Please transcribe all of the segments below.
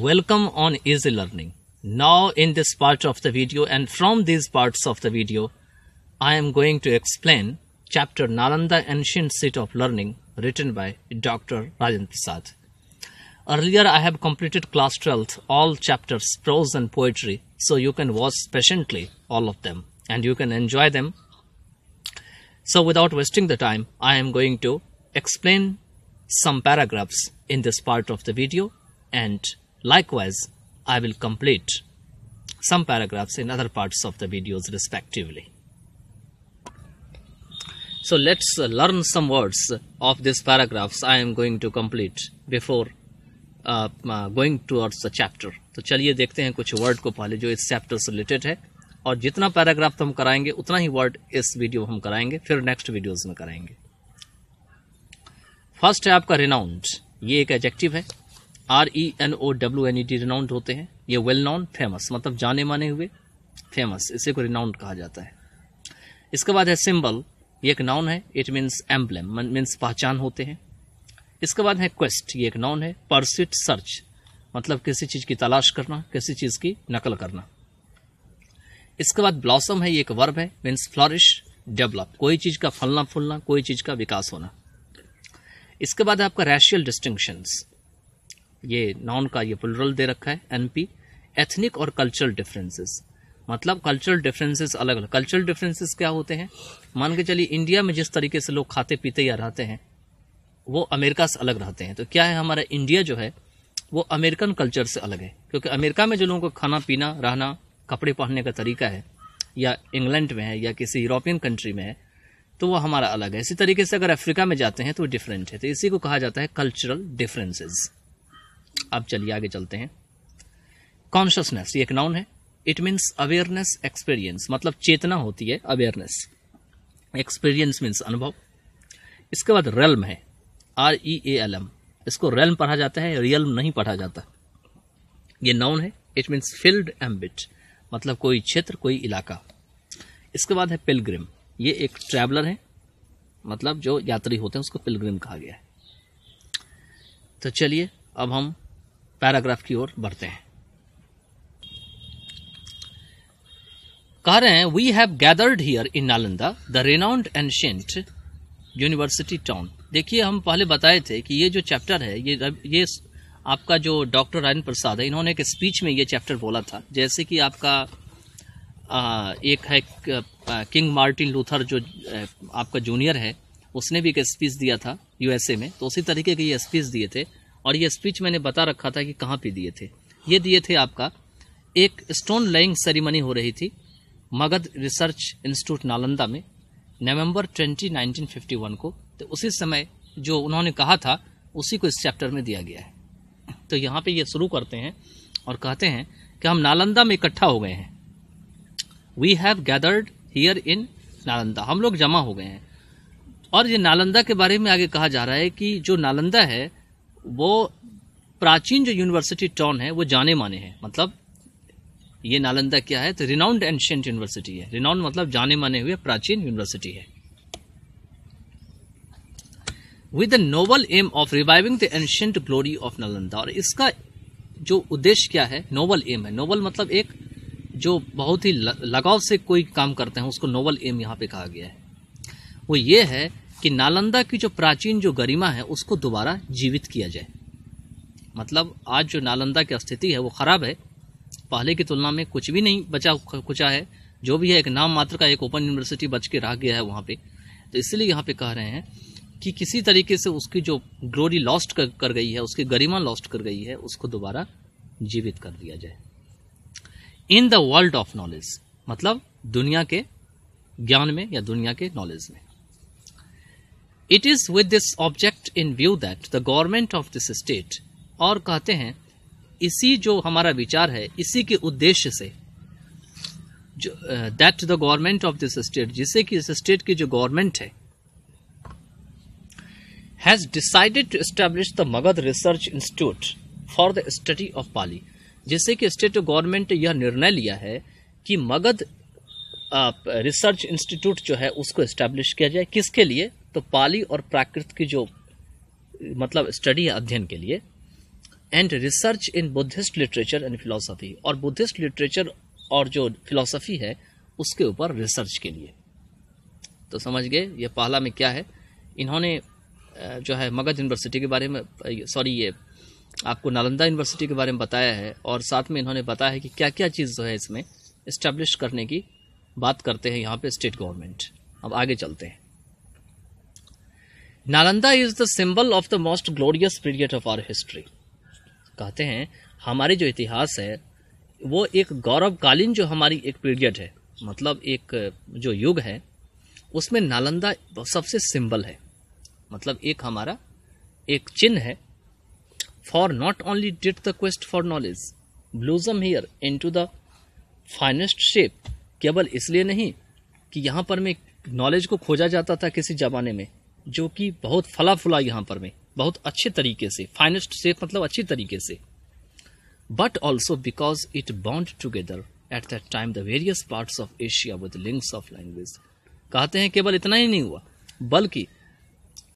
Welcome on Easy Learning. Now in this part of the video and from these parts of the video, I am going to explain chapter Nalanda Ancient Seat of Learning written by Dr. Rajan Prasad. Earlier I have completed class 12th, all chapters, prose and poetry, so you can watch patiently all of them and you can enjoy them. So without wasting the time, I am going to explain some paragraphs in this part of the video and Likewise, I will complete some paragraphs in other parts of the videos respectively. So let's learn some words of these paragraphs I am going to complete before going towards the chapter तो चलिए देखते हैं कुछ word को पहले जो इस chapter से रिलेटेड है और जितना पैराग्राफ तो हम कराएंगे उतना ही वर्ड इस वीडियो हम कराएंगे फिर नेक्स्ट वीडियोज में कराएंगे फर्स्ट है आपका रिनाउंड ये एक एजेक्टिव है R E N O W N E D renowned होते हैं ये वेल नॉन फेमस मतलब जाने माने हुए फेमस इसे को रिनाउंड कहा जाता है इसके बाद है सिंबल ये एक नाउन है इट मीन्स एम्बलम मीन्स पहचान होते हैं इसके बाद है क्वेस्ट ये एक नाउन है परसिट सर्च मतलब किसी चीज़ की तलाश करना किसी चीज़ की नकल करना इसके बाद ब्लॉसम है ये एक वर्ब है मीन्स फ्लॉरिश डेवलप कोई चीज़ का फलना फूलना कोई चीज़ का विकास होना इसके बाद आपका रैशियल डिस्टिंक्शंस ये नॉन का ये प्लूरल दे रखा है एनपी एथनिक और कल्चरल डिफरेंसेस मतलब कल्चरल डिफरेंसेस अलग अलग कल्चरल डिफरेंसेस क्या होते हैं मान के चलिए इंडिया में जिस तरीके से लोग खाते पीते या रहते हैं वो अमेरिका से अलग रहते हैं तो क्या है हमारा इंडिया जो है वो अमेरिकन कल्चर से अलग है क्योंकि अमेरिका में जो लोगों को खाना पीना रहना कपड़े पहनने का तरीका है या इंग्लैंड में है या किसी यूरोपियन कंट्री में है तो वो हमारा अलग है इसी तरीके से अगर अफ्रीका में जाते हैं तो डिफरेंट है तो इसी को कहा जाता है कल्चरल डिफरेंसेस अब चलिए आगे चलते हैं कॉन्शसनेस ये एक नाउन है इट मीन्स अवेयरनेस एक्सपीरियंस मतलब चेतना होती है अवेयरनेस एक्सपीरियंस मीन्स अनुभव इसके बाद रेलम है R E A L M इसको रेलम पढ़ा जाता है रियल नहीं पढ़ा जाता ये नाउन है इट मीन्स फील्ड एम्बिट मतलब कोई क्षेत्र कोई इलाका इसके बाद है पिलग्रिम ये एक ट्रैवलर है मतलब जो यात्री होते हैं उसको पिलग्रिम कहा गया है तो चलिए अब हम पैराग्राफ की ओर बढ़ते हैं कह रहे हैं we have gathered here in Nalanda the renowned ancient university town देखिए हम पहले बताए थे कि ये जो चैप्टर है ये ये आपका जो डॉक्टर राजन प्रसाद है इन्होंने एक स्पीच में ये चैप्टर बोला था जैसे कि आपका आ, एक है किंग मार्टिन लूथर जो आपका जूनियर है उसने भी एक स्पीच दिया था यूएसए में तो उसी तरीके के ये स्पीच दिए थे और ये स्पीच मैंने बता रखा था कि कहाँ पे दिए थे ये दिए थे आपका एक स्टोन लाइंग सेरेमनी हो रही थी मगध रिसर्च इंस्टीट्यूट नालंदा में नवंबर 20, 1951 को तो उसी समय जो उन्होंने कहा था उसी को इस चैप्टर में दिया गया है तो यहाँ पे ये शुरू करते हैं और कहते हैं कि हम नालंदा में इकट्ठा हो गए हैं we have gathered here in Nalanda हम लोग जमा हो गए हैं और ये नालंदा के बारे में आगे कहा जा रहा है कि जो नालंदा है वो प्राचीन जो यूनिवर्सिटी टाउन है वो जाने माने हैं मतलब ये नालंदा क्या है तो रिनाउंड एंशियंट यूनिवर्सिटी है रिनाउंड मतलब जाने माने हुए प्राचीन यूनिवर्सिटी है with the noble aim of reviving the ancient glory of Nalanda और इसका जो उद्देश्य क्या है नोबल एम है नोबल मतलब एक जो बहुत ही लगाव से कोई काम करते हैं उसको नोबल एम यहाँ पे कहा गया है वो ये है कि नालंदा की जो प्राचीन जो गरिमा है उसको दोबारा जीवित किया जाए मतलब आज जो नालंदा की स्थिति है वो ख़राब है पहले की तुलना में कुछ भी नहीं बचा कुचा है जो भी है एक नाम मात्र का एक ओपन यूनिवर्सिटी बच के रह गया है वहाँ पे तो इसलिए यहाँ पे कह रहे हैं कि किसी तरीके से उसकी जो ग्लोरी लॉस्ट कर, कर गई है उसकी गरिमा लॉस्ट कर गई है उसको दोबारा जीवित कर दिया जाए in the world of knowledge मतलब दुनिया के ज्ञान में या दुनिया के नॉलेज में it is with this object in view that the government of this state और कहते हैं इसी जो हमारा विचार है इसी के उद्देश्य से that the government of this state जिससे कि इस स्टेट की जो गवर्नमेंट है has decided to establish the Magadh research institute for the study of Pali जिससे कि स्टेट गवर्नमेंट यह निर्णय लिया है कि मगध रिसर्च इंस्टीट्यूट जो है उसको एस्टेब्लिश किया जाए किसके लिए तो पाली और प्राकृत की जो मतलब स्टडी है अध्ययन के लिए and research in Buddhist literature and philosophy और बुद्धिस्ट लिटरेचर और जो फिलोसफी है उसके ऊपर रिसर्च के लिए तो समझ गए ये पहला में क्या है इन्होंने जो है मगध यूनिवर्सिटी के बारे में सॉरी ये आपको नालंदा यूनिवर्सिटी के बारे में बताया है और साथ में इन्होंने बताया है कि क्या क्या चीज़ जो है इसमें इस्टेब्लिश करने की बात करते हैं यहाँ पे स्टेट गवर्नमेंट अब आगे चलते हैं Nalanda is the symbol of the most glorious period of our history कहते हैं हमारे जो इतिहास है वो एक गौरवकालीन जो हमारी एक पीरियड है मतलब एक जो युग है उसमें नालंदा सबसे सिंबल है मतलब एक हमारा एक चिन्ह है for not only did the quest for knowledge blossom here into the finest shape केवल इसलिए नहीं कि यहाँ पर मैं नॉलेज को खोजा जाता था किसी ज़माने में जो कि बहुत फला फुला यहाँ पर में बहुत अच्छे तरीके से फाइनेस्ट से मतलब अच्छे तरीके से but also because it bound together at that time the various parts of Asia with links of language कहते हैं केवल इतना ही नहीं हुआ बल्कि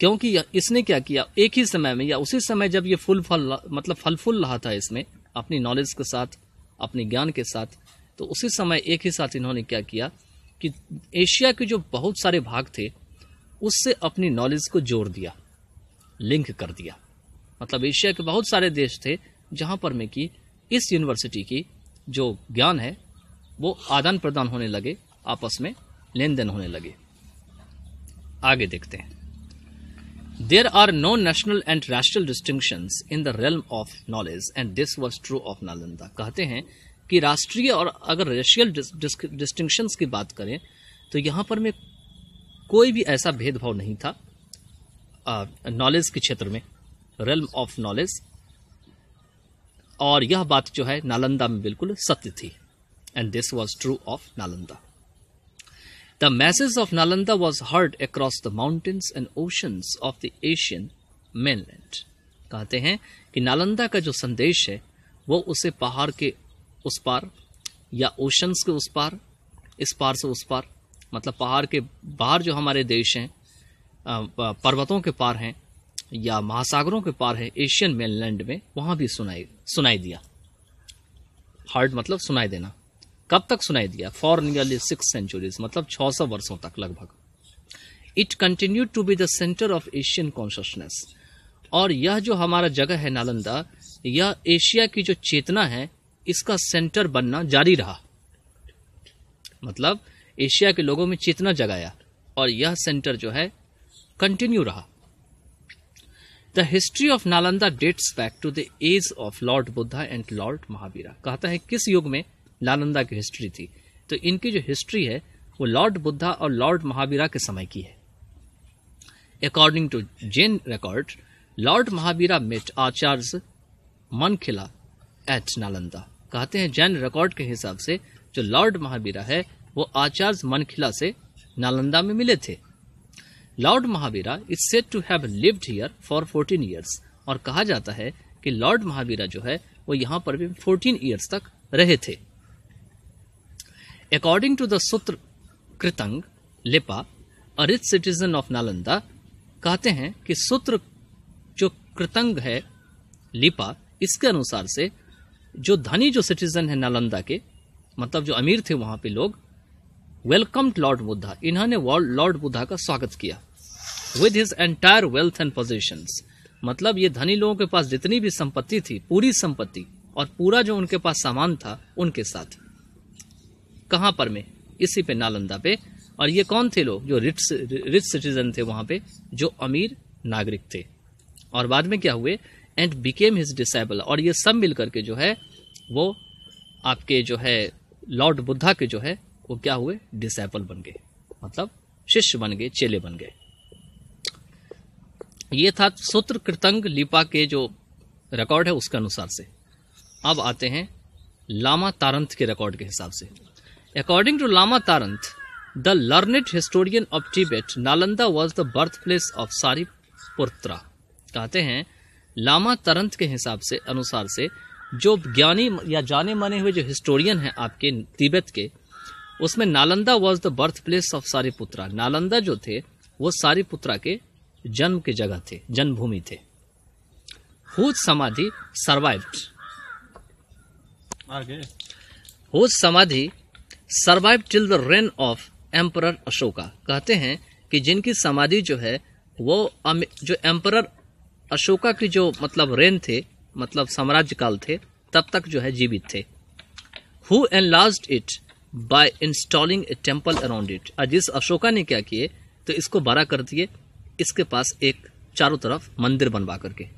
क्योंकि इसने क्या किया एक ही समय में या उसी समय जब ये फुल फल मतलब फल फूल रहा था इसमें अपनी नॉलेज के साथ अपने ज्ञान के साथ तो उसी समय एक ही साथ इन्होंने क्या किया कि एशिया के जो बहुत सारे भाग थे उससे अपनी नॉलेज को जोड़ दिया लिंक कर दिया मतलब एशिया के बहुत सारे देश थे जहाँ पर मैं कि इस यूनिवर्सिटी की जो ज्ञान है वो आदान प्रदान होने लगे आपस में लेन देन होने लगे आगे देखते हैं there are no national and rational distinction in the realm of knowledge and this was true of Nalanda कहते हैं कि राष्ट्रीय और अगर रेशियल डिस्टिंक्शंस की बात करें तो यहाँ पर मैं कोई भी ऐसा भेदभाव नहीं था नॉलेज के क्षेत्र में रेलम ऑफ नॉलेज और यह बात जो है नालंदा में बिल्कुल सत्य थी and this was true of Nalanda the message of Nalanda was heard across the mountains and oceans of the Asian mainland कहते हैं कि नालंदा का जो संदेश है वो उसे पहाड़ के उस पार या ओशंस के उस पार इस पार से उस पार मतलब पहाड़ के बाहर जो हमारे देश हैं पर्वतों के पार हैं या महासागरों के पार हैं एशियन मेनलैंड में वहाँ भी सुनाई सुनाई दिया हार्ड मतलब सुनाई देना कब तक सुनाई दिया फॉर नियरली सिक्स सेंचुरीज मतलब छः सौ वर्षों तक लगभग it continue to be the centre of Asian consciousness और यह जो हमारा जगह है नालंदा यह एशिया की जो चेतना है इसका सेंटर बनना जारी रहा मतलब एशिया के लोगों में चेतना जगाया और यह सेंटर जो है कंटिन्यू रहा the history of Nalanda dates back to the age of lord Buddha and lord Mahavira कहता है किस युग में नालंदा की हिस्ट्री थी तो इनकी जो हिस्ट्री है वो लॉर्ड बुद्धा और लॉर्ड महावीरा के समय की है according to Jain record lord Mahavira met Acharya Khila at Nalanda कहते हैं जैन रिकॉर्ड के हिसाब से जो लॉर्ड महावीरा है वो आचार्य मनखिला से नालंदा में मिले थे lord Mahavira is said to have lived here for fourteen years और कहा जाता है कि लॉर्ड महावीरा जो है वो यहाँ पर भी फोर्टीन ईयर्स तक रहे थे अकॉर्डिंग टू द सूत्र कृतंग लिपा अरिच सिटीजन ऑफ नालंदा कहते हैं कि सूत्र जो कृतंग है लिपा इसके अनुसार से जो धनी जो सिटीजन है नालंदा के मतलब जो अमीर थे वहाँ पे लोग वेलकम लॉर्ड बुद्धा इन्होंने लॉर्ड बुद्धा का स्वागत किया with his entire wealth and position मतलब ये धनी लोगों के पास जितनी भी संपत्ति थी पूरी संपत्ति और पूरा जो उनके पास सामान था उनके साथ कहाँ पर में इसी पे नालंदा पे और ये कौन थे लोग जो रिच रिच सिटीजन थे वहाँ पे जो अमीर नागरिक थे और बाद में क्या हुए एंड बिकेम हिज डिसाइबल और ये सब मिल करके जो है वो आपके जो है लॉर्ड बुद्धा के जो है वो क्या हुए डिसैपल बन गए मतलब शिष्य बन गए चेले बन गए ये था सूत्र कृतंग लिपा के जो रिकॉर्ड है उसके अनुसार से अब आते हैं लामा तारंथ के रिकॉर्ड के हिसाब से according to lama Taranath the learned historian of Tibet Nalanda was the birth place of Sariputra कहते हैं लामा तरंत के हिसाब से अनुसार से जो ज्ञानी या जाने माने हुए जो हिस्टोरियन हैं आपके तिब्बत के उसमें Nalanda was the birth place of Sariputra Nalanda जो थे वो सारीपुत्रा के जन्म की जगह थे जन्मभूमि थे whose samadhi survived whose samadhi survive till the reign of emperor Ashoka कहते हैं कि जिनकी समाधि जो है वो जो एम्पर अशोका की जो मतलब रेन थे मतलब साम्राज्य काल थे तब तक जो है जीवित थे who and last it by installing a temple around it जिस अशोका ने क्या किए तो इसको बड़ा कर दिए इसके पास एक चारों तरफ मंदिर बनवा करके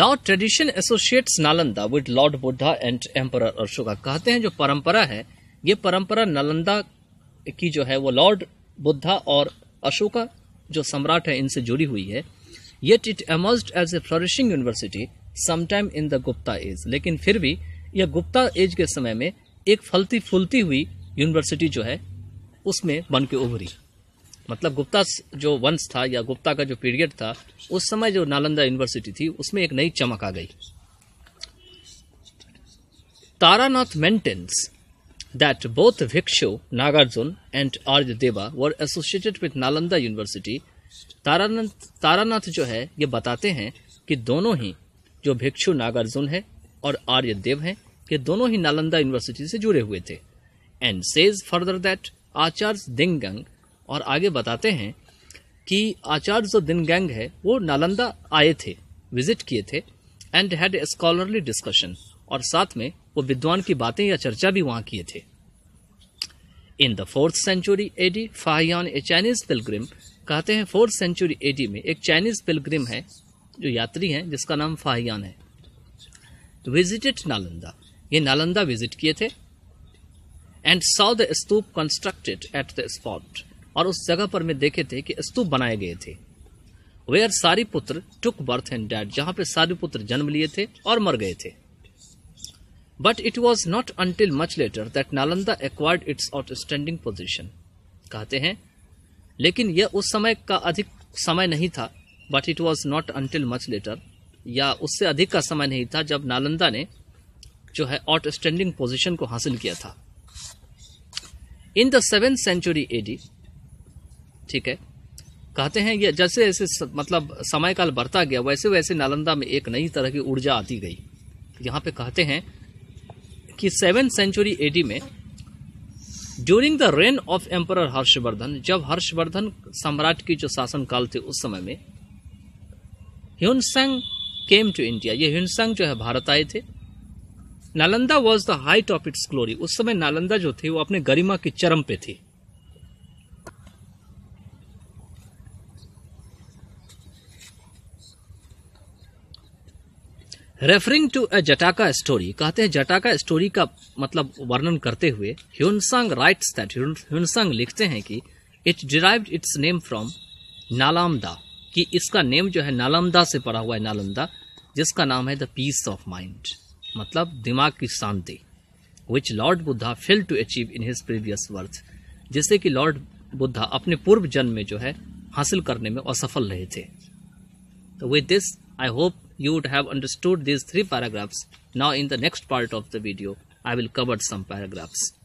though tradition associates Nalanda with lord Buddha and emperor Ashoka कहते हैं जो परंपरा है ये परंपरा नालंदा की जो है वो लॉर्ड बुद्धा और अशोका जो सम्राट है इनसे जुड़ी हुई है yet it emerge as a flourishing university sometime in the Gupta age लेकिन फिर भी यह गुप्ता एज के समय में एक फलती फूलती हुई यूनिवर्सिटी जो है उसमें बन के उभरी मतलब गुप्ता जो वंश था या गुप्ता का जो पीरियड था उस समय जो नालंदा यूनिवर्सिटी थी उसमें एक नई चमक आ गई Taranath mentions both both Nagarjuna and and Devavara associated with Nalanda university Taranath Taranath जो है ये बताते हैं कि दोनों ही जो भिक्षु नागार्जुन है और आर्यदेव हैं ये दोनों ही नालंदा यूनिवर्सिटी से जुड़े हुए थे and says further that Acharya Dinnaga और आगे बताते हैं कि आचार्य जो दिनगंग है वो नालंदा आए थे विजिट किए थे एंड हैड स्कॉलरली डिस्कशन और साथ में वो विद्वान की बातें या चर्चा भी वहां किए थे in the fourth century AD Fahien a Chinese pilgrim कहते हैं फोर्थ सेंचुरी एडी में एक चाइनीज पिलग्रिम है जो यात्री हैं जिसका नाम फाहियान है तो विजिटेड नालंदा ये नालंदा विजिट किए थे and saw the stupa constructed at the spot और उस जगह पर मैं देखे थे कि स्तूप बनाए गए थे वेयर सारी पुत्र टुक बर्थ एंड डैड जहां पे सारी पुत्र जन्म लिए थे और मर गए थे but it was not until much later that Nalanda acquired its outstanding position कहते हैं लेकिन यह उस समय का अधिक समय नहीं था but it was not until much later या उससे अधिक का समय नहीं था जब नालंदा ने जो है आउट स्टैंडिंग पोजिशन को हासिल किया था in the seven century AD ठीक है कहते हैं ये जैसे जैसे मतलब समय काल बढ़ता गया वैसे वैसे नालंदा में एक नई तरह की ऊर्जा आती गई यहाँ पे कहते हैं कि सेवन सेंचुरी एडी में during the reign of emperor Harshavardhana जब हर्षवर्धन सम्राट की जो शासनकाल थे उस समय में ह्यूनसंग केम टू इंडिया ये ह्यूनसंग जो है भारत आए थे Nalanda was the height of its glory उस समय नालंदा जो थी वो अपने गरिमा की चरम पे थी referring to a Jataka story कहते हैं जटाका स्टोरी का मतलब वर्णन करते हुए ह्यूनसंग राइट्स दैट ह्यूनसंग लिखते हैं कि it derived its name from Nalamda कि इसका नेम जो है नालंदा से पड़ा हुआ है नालंदा जिसका नाम है द पीस ऑफ माइंड मतलब दिमाग की शांति which lord Buddha fail to achieve in his previous birth जिससे कि लॉर्ड बुद्धा अपने पूर्व जन्म में जो है हासिल करने में असफल रहे थे तो with this I hope you would have understood this three paragraphs now in the next part of the video I will cover some paragraphs